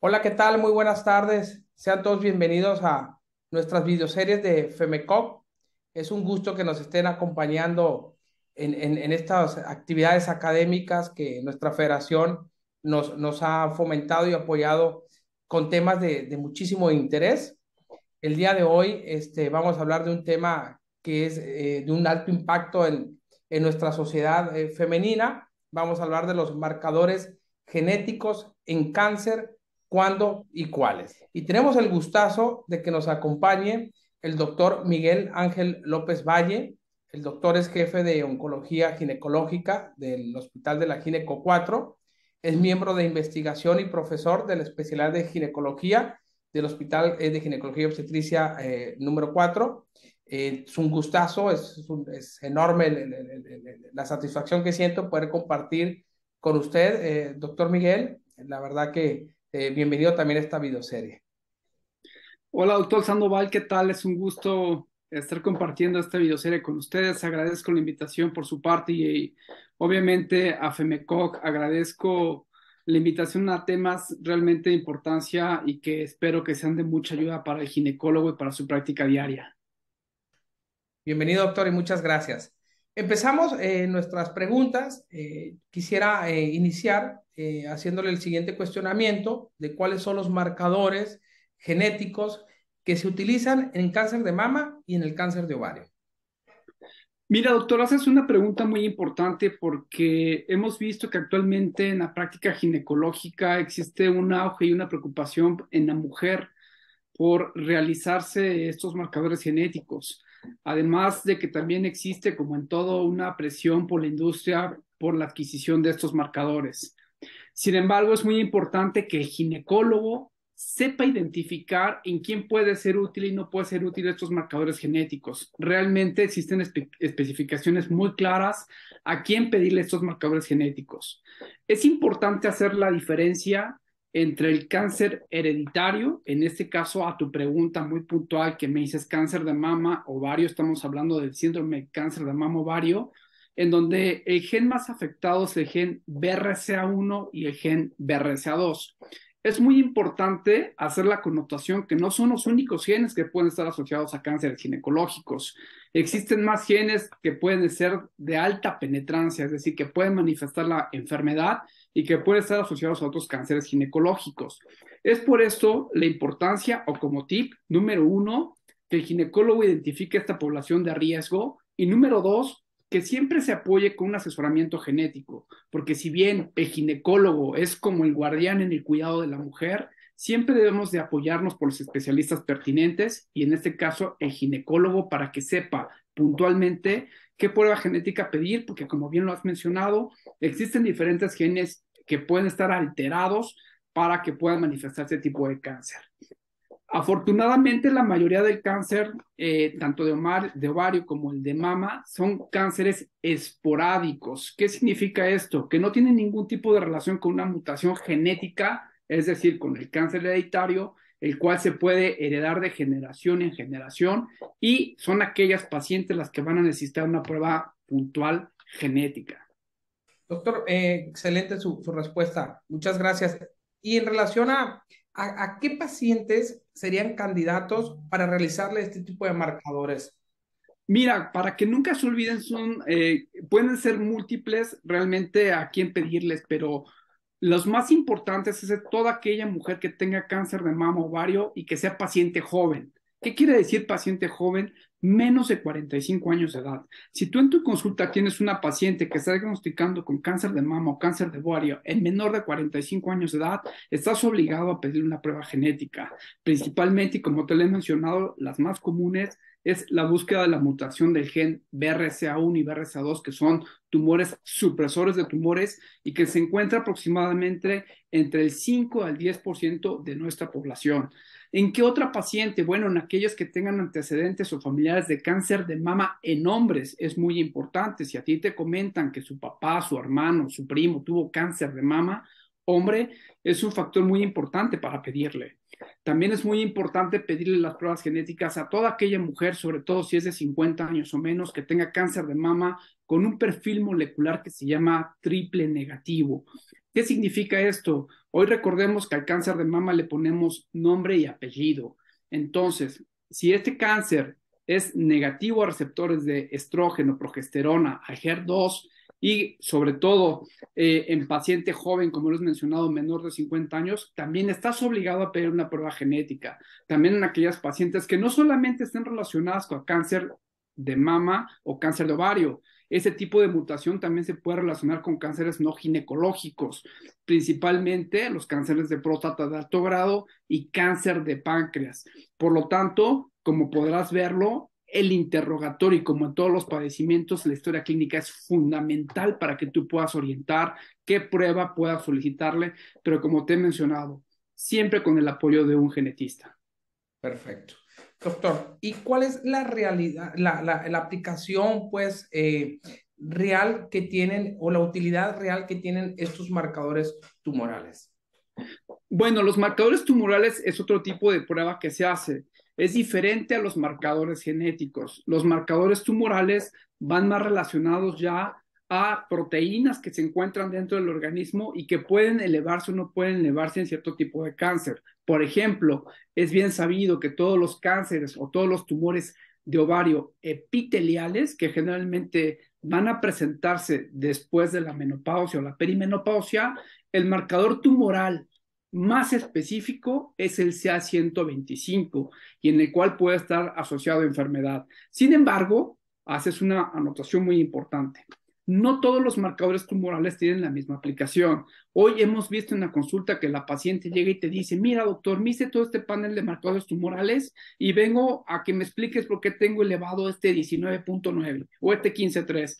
Hola, ¿qué tal? Muy buenas tardes. Sean todos bienvenidos a nuestras videoseries de FEMECOP. Es un gusto que nos estén acompañando en, estas actividades académicas que nuestra federación nos, ha fomentado y apoyado con temas de, muchísimo interés. El día de hoy este, vamos a hablar de un tema que es eh, de un alto impacto en, nuestra sociedad eh, femenina. Vamos a hablar de los marcadores genéticos en cáncer, cuándo y cuáles. Y tenemos el gustazo de que nos acompañe el doctor Miguel Ángel López Valle. El doctor es jefe de oncología ginecológica del Hospital de la Gineco 4. Es miembro de investigación y profesor de la especialidad de ginecología del Hospital eh, de Ginecología y Obstetricia número 4 eh, es un gustazo, es, es, enorme la satisfacción que siento poder compartir con usted, eh, doctor Miguel. La verdad que eh, bienvenido también a esta videoserie. Hola, doctor Sandoval, ¿qué tal? Es un gusto estar compartiendo esta videoserie con ustedes. Agradezco la invitación por su parte y, y obviamente a FEMECOC agradezco la invitación a temas realmente de importancia y que espero que sean de mucha ayuda para el ginecólogo y para su práctica diaria. Bienvenido, doctor, y muchas gracias. Empezamos eh, nuestras preguntas. Eh, quisiera eh, iniciar haciéndole el siguiente cuestionamiento de cuáles son los marcadores genéticos que se utilizan en cáncer de mama y en el cáncer de ovario. Mira, doctor, haces una pregunta muy importante porque hemos visto que actualmente en la práctica ginecológica existe un auge y una preocupación en la mujer por realizarse estos marcadores genéticos además de que también existe, como en todo, una presión por la industria por la adquisición de estos marcadores. Sin embargo, es muy importante que el ginecólogo sepa identificar en quién puede ser útil y no puede ser útil estos marcadores genéticos. Realmente existen especificaciones muy claras a quién pedirle estos marcadores genéticos. Es importante hacer la diferencia entre el cáncer hereditario, en este caso a tu pregunta muy puntual que me dices cáncer de mama ovario, estamos hablando del síndrome de cáncer de mama ovario, en donde el gen más afectado es el gen BRCA1 y el gen BRCA2 es muy importante hacer la connotación que no son los únicos genes que pueden estar asociados a cánceres ginecológicos. Existen más genes que pueden ser de alta penetrancia, es decir, que pueden manifestar la enfermedad y que pueden estar asociados a otros cánceres ginecológicos. Es por esto la importancia, o como tip número uno, que el ginecólogo identifique esta población de riesgo y número dos, que siempre se apoye con un asesoramiento genético, porque si bien el ginecólogo es como el guardián en el cuidado de la mujer, siempre debemos de apoyarnos por los especialistas pertinentes y en este caso el ginecólogo para que sepa puntualmente qué prueba genética pedir, porque como bien lo has mencionado, existen diferentes genes que pueden estar alterados para que puedan manifestarse este tipo de cáncer. Afortunadamente, la mayoría del cáncer, eh, tanto de, ovario como el de mama, son cánceres esporádicos. ¿Qué significa esto? Que no tienen ningún tipo de relación con una mutación genética, es decir, con el cáncer hereditario, el cual se puede heredar de generación en generación, y son aquellas pacientes las que van a necesitar una prueba puntual genética. Doctor, eh, excelente su respuesta. Muchas gracias. Y en relación a ¿a, qué pacientes serían candidatos para realizarle este tipo de marcadores? Mira, para que nunca se olviden, son, eh, pueden ser múltiples realmente a quién pedirles, pero los más importantes es toda aquella mujer que tenga cáncer de mama ovario y que sea paciente joven. ¿Qué quiere decir paciente joven? menos de 45 años de edad. Si tú en tu consulta tienes una paciente que está diagnosticando con cáncer de mama o cáncer de ovario en menor de 45 años de edad, estás obligado a pedir una prueba genética. Principalmente, y como te lo he mencionado, las más comunes es la búsqueda de la mutación del gen BRCA1 y BRCA2, que son tumores supresores de tumores y que se encuentra aproximadamente entre el 5 al 10% de nuestra población. ¿En qué otra paciente? Bueno, en aquellas que tengan antecedentes o familiares de cáncer de mama en hombres es muy importante. Si a ti te comentan que su papá, su hermano, su primo tuvo cáncer de mama, hombre, es un factor muy importante para pedirle. También es muy importante pedirle las pruebas genéticas a toda aquella mujer, sobre todo si es de 50 años o menos, que tenga cáncer de mama con un perfil molecular que se llama triple negativo. ¿Qué significa esto? Hoy recordemos que al cáncer de mama le ponemos nombre y apellido. Entonces, si este cáncer es negativo a receptores de estrógeno, progesterona, 2 e y sobre todo eh, en paciente joven, como les he mencionado, menor de 50 años, también estás obligado a pedir una prueba genética. También en aquellas pacientes que no solamente estén relacionadas con cáncer de mama o cáncer de ovario, ese tipo de mutación también se puede relacionar con cánceres no ginecológicos, principalmente los cánceres de próstata de alto grado y cáncer de páncreas. Por lo tanto, como podrás verlo, el interrogatorio, como en todos los padecimientos, la historia clínica es fundamental para que tú puedas orientar qué prueba puedas solicitarle, pero como te he mencionado, siempre con el apoyo de un genetista. Perfecto. Doctor, ¿y cuál es la realidad, la, aplicación, pues, eh, real que tienen o la utilidad real que tienen estos marcadores tumorales? Bueno, los marcadores tumorales es otro tipo de prueba que se hace es diferente a los marcadores genéticos. Los marcadores tumorales van más relacionados ya a proteínas que se encuentran dentro del organismo y que pueden elevarse o no pueden elevarse en cierto tipo de cáncer. Por ejemplo, es bien sabido que todos los cánceres o todos los tumores de ovario epiteliales, que generalmente van a presentarse después de la menopausia o la perimenopausia, el marcador tumoral más específico es el CA125 y en el cual puede estar asociado enfermedad. Sin embargo, haces una anotación muy importante no todos los marcadores tumorales tienen la misma aplicación. Hoy hemos visto en la consulta que la paciente llega y te dice, mira doctor, me hice todo este panel de marcadores tumorales y vengo a que me expliques por qué tengo elevado este 19.9 o este 15.3.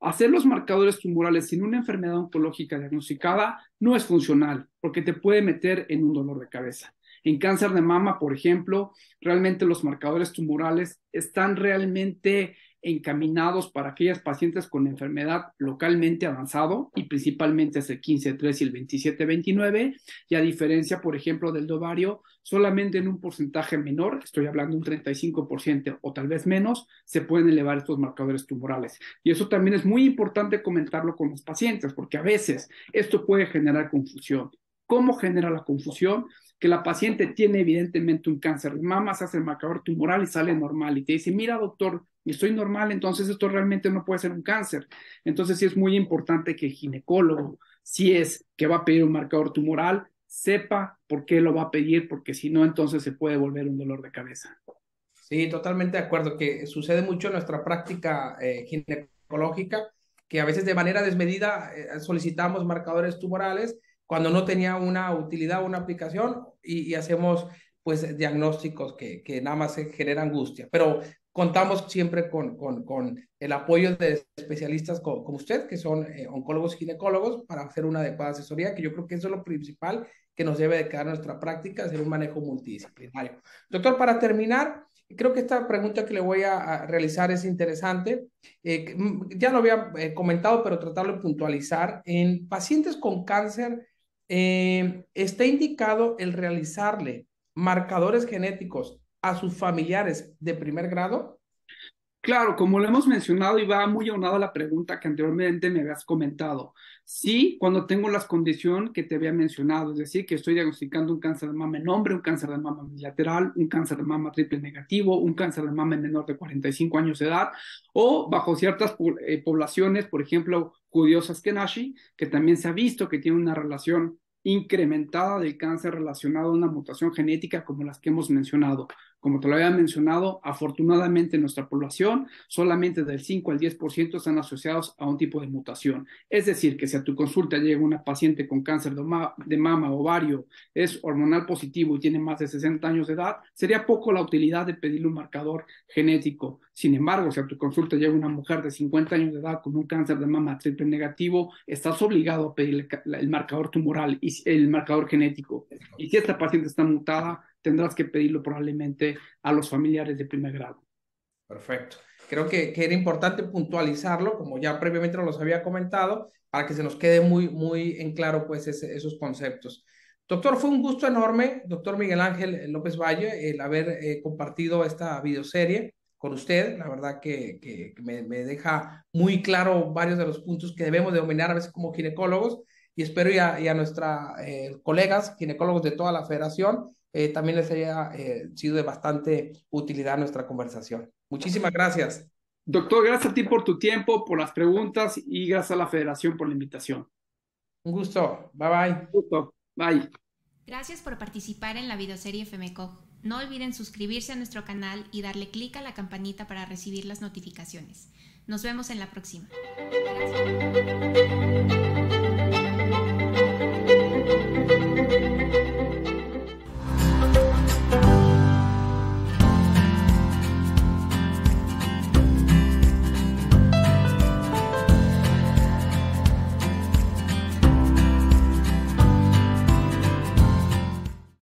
Hacer los marcadores tumorales sin una enfermedad oncológica diagnosticada no es funcional porque te puede meter en un dolor de cabeza. En cáncer de mama, por ejemplo, realmente los marcadores tumorales están realmente encaminados para aquellas pacientes con enfermedad localmente avanzado y principalmente es el 15-3 y el 27-29 y a diferencia, por ejemplo, del dovario solamente en un porcentaje menor, estoy hablando un 35% o tal vez menos, se pueden elevar estos marcadores tumorales. Y eso también es muy importante comentarlo con los pacientes porque a veces esto puede generar confusión. ¿Cómo genera la confusión? que la paciente tiene evidentemente un cáncer de se hace el marcador tumoral y sale normal y te dice, mira doctor, estoy normal, entonces esto realmente no puede ser un cáncer. Entonces sí es muy importante que el ginecólogo, si es que va a pedir un marcador tumoral, sepa por qué lo va a pedir, porque si no, entonces se puede volver un dolor de cabeza. Sí, totalmente de acuerdo, que sucede mucho en nuestra práctica eh, ginecológica, que a veces de manera desmedida eh, solicitamos marcadores tumorales cuando no tenía una utilidad o una aplicación y, hacemos pues diagnósticos que, que nada más genera angustia. Pero contamos siempre con, con, con el apoyo de especialistas como, usted, que son eh, oncólogos y ginecólogos, para hacer una adecuada asesoría, que yo creo que eso es lo principal que nos debe de quedar nuestra práctica, hacer un manejo multidisciplinario. Doctor, para terminar, creo que esta pregunta que le voy a, realizar es interesante. Eh, mm, ya lo había eh, comentado, pero tratarlo de puntualizar. En pacientes con cáncer eh, está indicado el realizarle marcadores genéticos a sus familiares de primer grado? Claro, como lo hemos mencionado y va muy aunado a la pregunta que anteriormente me habías comentado, Sí, cuando tengo las condiciones que te había mencionado, es decir, que estoy diagnosticando un cáncer de mama en hombre, un cáncer de mama bilateral, un cáncer de mama triple negativo, un cáncer de mama en menor de 45 años de edad, o bajo ciertas eh, poblaciones, por ejemplo, judíos askenashi, que también se ha visto que tiene una relación incrementada del cáncer relacionado a una mutación genética como las que hemos mencionado. Como te lo había mencionado, afortunadamente en nuestra población solamente del 5 al 10% están asociados a un tipo de mutación. Es decir, que si a tu consulta llega una paciente con cáncer de, mama o mama, ovario, es hormonal positivo y tiene más de 60 años de edad, sería poco la utilidad de pedirle un marcador genético. Sin embargo, si a tu consulta llega una mujer de 50 años de edad con un cáncer de mama triple negativo, estás obligado a pedirle el marcador tumoral y el marcador genético. Y si esta paciente está mutada, tendrás que pedirlo probablemente a los familiares de primer grado. Perfecto. Creo que, que era importante puntualizarlo, como ya previamente nos los había comentado, para que se nos quede muy, muy en claro pues, esos conceptos. Doctor, fue un gusto enorme, doctor Miguel Ángel López Valle, el haber eh, compartido esta videoserie con usted. La verdad que, que, me, deja muy claro varios de los puntos que debemos de dominar a veces como ginecólogos y espero y a, nuestras eh, colegas ginecólogos de toda la federación eh, también les haya eh, sido de bastante utilidad nuestra conversación. Muchísimas gracias. Doctor, gracias a ti por tu tiempo, por las preguntas y gracias a la federación por la invitación. Un gusto. Bye bye. Un gusto. Bye. Gracias por participar en la videoserie FMCOG. No olviden suscribirse a nuestro canal y darle clic a la campanita para recibir las notificaciones. Nos vemos en la próxima. Gracias.